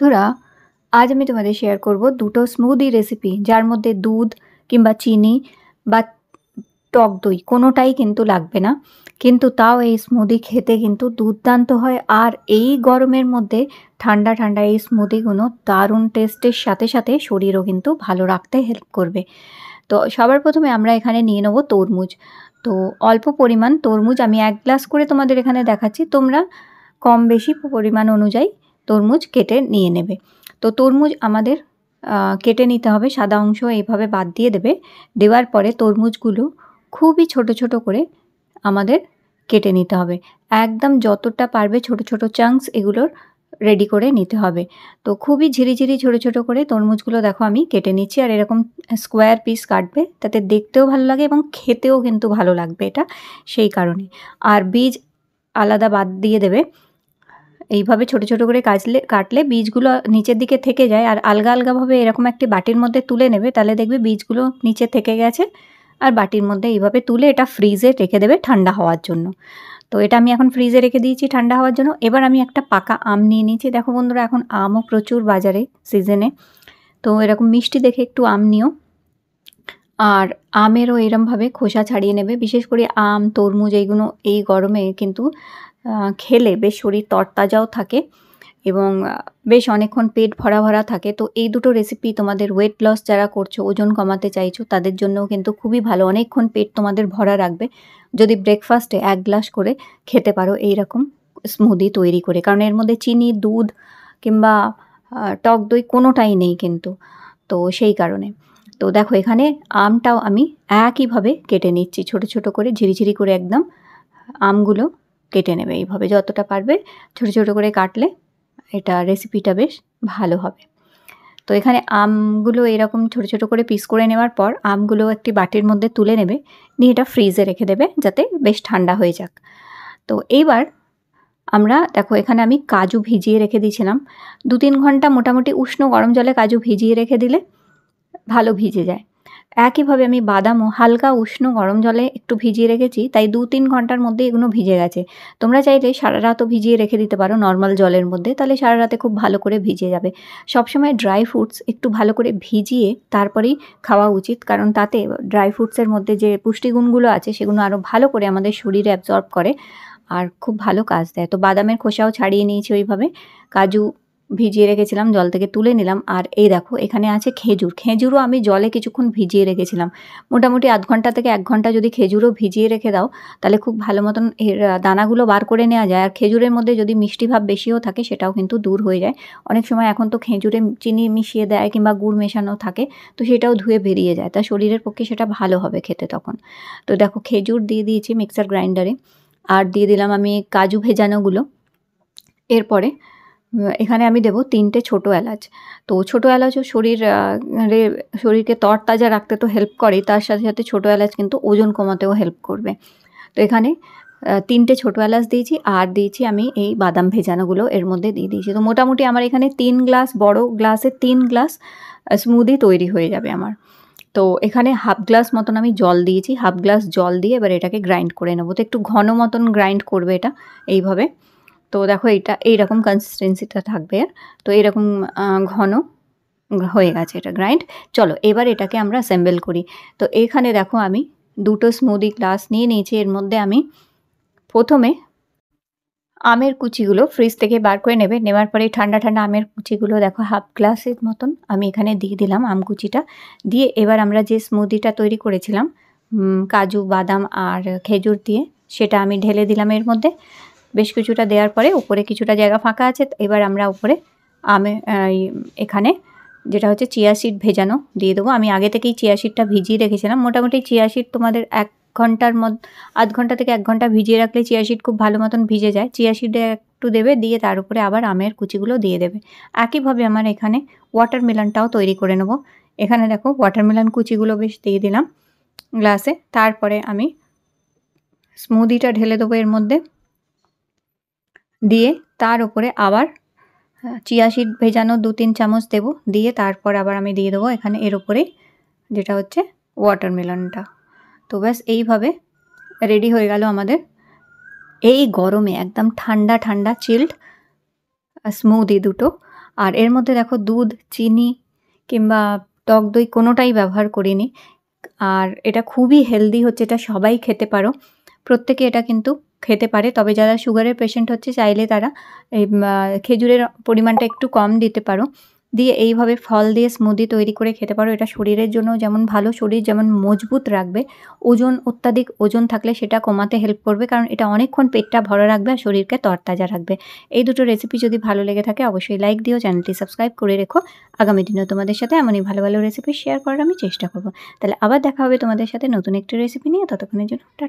বন্ধুরা আজ আমি তোমাদের শেয়ার করব দুটো স্মুদি রেসিপি যার মধ্যে দুধ কিংবা চিনি বা টক দই কোনোটাই কিন্তু লাগবে না কিন্তু তাও এই স্মুদি খেতে কিন্তু দুর্দান্ত হয় আর এই গরমের মধ্যে ঠান্ডা ঠান্ডা এই স্মুদিগুলো দারুণ টেস্টের সাথে সাথে শরীরও কিন্তু ভালো রাখতে হেল্প করবে তো সবার প্রথমে আমরা এখানে নিয়ে নেবো তরমুজ তো অল্প পরিমাণ তরমুজ আমি এক গ্লাস করে তোমাদের এখানে দেখাচ্ছি তোমরা কম বেশি পরিমাণ অনুযায়ী তরমুজ কেটে নিয়ে নেবে তো তরমুজ আমাদের কেটে নিতে হবে সাদা অংশ এইভাবে বাদ দিয়ে দেবে দেওয়ার পরে তরমুজগুলো খুবই ছোট ছোট করে আমাদের কেটে নিতে হবে একদম যতটা পারবে ছোট ছোট চাংস এগুলোর রেডি করে নিতে হবে তো খুবই ঝিরিঝিরি ছোট ছোট করে তরমুজগুলো দেখো আমি কেটে নিচ্ছি আর এরকম স্কোয়ার পিস কাটবে তাতে দেখতেও ভালো লাগে এবং খেতেও কিন্তু ভালো লাগবে এটা সেই কারণে আর বীজ আলাদা বাদ দিয়ে দেবে এইভাবে ছোট ছোট করে কাটলে কাটলে বীজগুলো নিচের দিকে থেকে যায় আর আলগা আলগাভাবে এরকম একটি বাটির মধ্যে তুলে নেবে তাহলে দেখবে বীজগুলো নিচে থেকে গেছে আর বাটির মধ্যে এইভাবে তুলে এটা ফ্রিজে রেখে দেবে ঠান্ডা হওয়ার জন্য তো এটা আমি এখন ফ্রিজে রেখে দিয়েছি ঠান্ডা হওয়ার জন্য এবার আমি একটা পাকা আম নিয়ে নিয়েছি দেখো বন্ধুরা এখন আমও প্রচুর বাজারে সিজনে তো এরকম মিষ্টি দেখে একটু আম নিও আর আমেরও এরমভাবে খোসা ছাড়িয়ে নেবে বিশেষ করে আম তরমুজ এইগুলো এই গরমে কিন্তু খেলে বেশ শরীর তরতাজাও থাকে এবং বেশ অনেকক্ষণ পেট ভরা ভরা থাকে তো এই দুটো রেসিপি তোমাদের ওয়েট লস যারা করছো ওজন কমাতে চাইছো তাদের জন্যও কিন্তু খুবই ভালো অনেকক্ষণ পেট তোমাদের ভরা রাখবে যদি ব্রেকফাস্টে এক গ্লাস করে খেতে পারো এই রকম স্মুদি তৈরি করে কারণ এর মধ্যে চিনি দুধ কিংবা টক দই কোনোটাই নেই কিন্তু তো সেই কারণে তো দেখো এখানে আমটাও আমি একইভাবে কেটে নিচ্ছি ছোট ছোট করে ঝিরিঝিরি করে একদম আমগুলো কেটে নেবে এইভাবে যতটা পারবে ছোট ছোট করে কাটলে এটা রেসিপিটা বেশ ভালো হবে তো এখানে আমগুলো এরকম ছোট ছোট করে পিস করে নেওয়ার পর আমগুলো একটি বাটির মধ্যে তুলে নেবে নিয়ে এটা ফ্রিজে রেখে দেবে যাতে বেশ ঠান্ডা হয়ে যাক তো এইবার আমরা দেখো এখানে আমি কাজু ভিজিয়ে রেখে দিয়েছিলাম দু তিন ঘন্টা মোটামুটি উষ্ণ গরম জলে কাজু ভিজিয়ে রেখে দিলে ভালো ভিজে যায় একইভাবে আমি বাদামও হালকা উষ্ণ গরম জলে একটু ভিজিয়ে রেখেছি তাই দু তিন ঘন্টার মধ্যে এগুলো ভিজে গেছে তোমরা চাইলে সারা রাতও ভিজিয়ে রেখে দিতে পারো নর্মাল জলের মধ্যে তাহলে সারা রাতে খুব ভালো করে ভিজে যাবে সবসময় ড্রাই ফ্রুটস একটু ভালো করে ভিজিয়ে তারপরেই খাওয়া উচিত কারণ তাতে ড্রাই ফ্রুটসের মধ্যে যে পুষ্টিগুণগুলো আছে সেগুলো আরও ভালো করে আমাদের শরীরে অ্যাবজর্ব করে আর খুব ভালো কাজ দেয় তো বাদামের খোসাও ছাড়িয়ে নিয়েছি ওইভাবে কাজু ভিজিয়ে রেখেছিলাম জল থেকে তুলে নিলাম আর এই দেখো এখানে আছে খেজুর খেজুরও আমি জলে কিছুক্ষণ ভিজিয়ে রেখেছিলাম মোটামুটি আধ ঘন্টা থেকে এক ঘন্টা যদি খেজুরও ভিজিয়ে রেখে দাও তাহলে খুব ভালো মতন এর দানাগুলো বার করে নেওয়া যায় আর খেজুরের মধ্যে যদি মিষ্টি ভাব বেশিও থাকে সেটাও কিন্তু দূর হয়ে যায় অনেক সময় এখন তো খেজুরে চিনি মিশিয়ে দেয় কিংবা গুড় মেশানো থাকে তো সেটাও ধুয়ে বেরিয়ে যায় তা শরীরের পক্ষে সেটা ভালো হবে খেতে তখন তো দেখো খেজুর দিয়ে দিয়েছি মিক্সার গ্রাইন্ডারে আর দিয়ে দিলাম আমি কাজু ভেজানোগুলো এরপরে এখানে আমি দেব তিনটে ছোট এলাচ তো ছোট এলাচও শরীর শরীরকে তরতাজা রাখতে তো হেল্প করে তার সাথে সাথে ছোট এলাচ কিন্তু ওজন কমাতেও হেল্প করবে তো এখানে তিনটে ছোট এলাচ দিয়েছি আর দিয়েছি আমি এই বাদাম ভেজানোগুলো এর মধ্যে দিয়ে দিয়েছি তো মোটামুটি আমার এখানে তিন গ্লাস বড় গ্লাসে তিন গ্লাস স্মুদি তৈরি হয়ে যাবে আমার তো এখানে হাফ গ্লাস মতন আমি জল দিয়েছি হাফ গ্লাস জল দিয়ে এবার এটাকে গ্রাইন্ড করে নেবো তো একটু ঘন মতন গ্রাইন্ড করবে এটা এইভাবে তো দেখো এটা এইরকম কনসিস্টেন্সিটা থাকবে তো এরকম ঘন হয়ে গেছে এটা গ্রাইন্ড চলো এবার এটাকে আমরা অ্যাসেম্বল করি তো এখানে দেখো আমি দুটো স্মুদি গ্লাস নিয়ে নিয়েছি এর মধ্যে আমি প্রথমে আমের কুচিগুলো ফ্রিজ থেকে বার করে নেবে নেওয়ার পরে ঠান্ডা ঠান্ডা আমের কুচিগুলো দেখো হাফ গ্লাসের মতন আমি এখানে দিয়ে দিলাম আম কুচিটা দিয়ে এবার আমরা যে স্মুদিটা তৈরি করেছিলাম কাজু বাদাম আর খেজুর দিয়ে সেটা আমি ঢেলে দিলাম এর মধ্যে বেশ কিছুটা দেওয়ার পরে উপরে কিছুটা জায়গা ফাঁকা আছে এবার আমরা উপরে আমে এখানে যেটা হচ্ছে চিয়া সিট ভেজানো দিয়ে দেবো আমি আগে থেকেই চিয়া সিটটা ভিজিয়ে রেখেছিলাম মোটামুটি চিয়া সিট তোমাদের এক ঘন্টার মধ্যে আধ ঘন্টা থেকে এক ঘন্টা ভিজিয়ে রাখলে চিয়া সিট খুব ভালো মতন ভিজে যায় চিয়া সিডে একটু দেবে দিয়ে তার উপরে আবার আমের কুচিগুলো দিয়ে দেবে একইভাবে আমার এখানে ওয়াটারমেলনটাও তৈরি করে নেব এখানে দেখো ওয়াটারমেলন কুচিগুলো বেশ দিয়ে দিলাম গ্লাসে তারপরে আমি স্মুদিটা ঢেলে দেবো এর মধ্যে দিয়ে তার উপরে আবার চিয়া সিড ভেজানো দু তিন চামচ দেব দিয়ে তারপর আবার আমি দিয়ে দেবো এখানে এর উপরে যেটা হচ্ছে ওয়াটারমেলনটা তো ব্যাস এইভাবে রেডি হয়ে গেল আমাদের এই গরমে একদম ঠান্ডা ঠান্ডা চিল্ড স্মুদি দুটো আর এর মধ্যে দেখো দুধ চিনি কিংবা টক দই কোনোটাই ব্যবহার করিনি আর এটা খুবই হেলদি হচ্ছে এটা সবাই খেতে পারো প্রত্যেকে এটা কিন্তু খেতে পারে তবে যারা সুগারের পেশেন্ট হচ্ছে চাইলে তারা এই খেজুরের পরিমাণটা একটু কম দিতে পারো দিয়ে এইভাবে ফল দিয়ে স্মুদি তৈরি করে খেতে পারো এটা শরীরের জন্য যেমন ভালো শরীর যেমন মজবুত রাখবে ওজন অত্যাধিক ওজন থাকলে সেটা কমাতে হেল্প করবে কারণ এটা অনেকক্ষণ পেটটা ভরা রাখবে আর শরীরকে তরতাজা রাখবে এই দুটো রেসিপি যদি ভালো লেগে থাকে অবশ্যই লাইক দিও চ্যানেলটি সাবস্ক্রাইব করে রেখো আগামী দিনেও তোমাদের সাথে এমনই ভালো ভালো রেসিপি শেয়ার করার আমি চেষ্টা করবো তাহলে আবার দেখা হবে তোমাদের সাথে নতুন একটি রেসিপি নিয়ে ততক্ষণের জন্য টাটা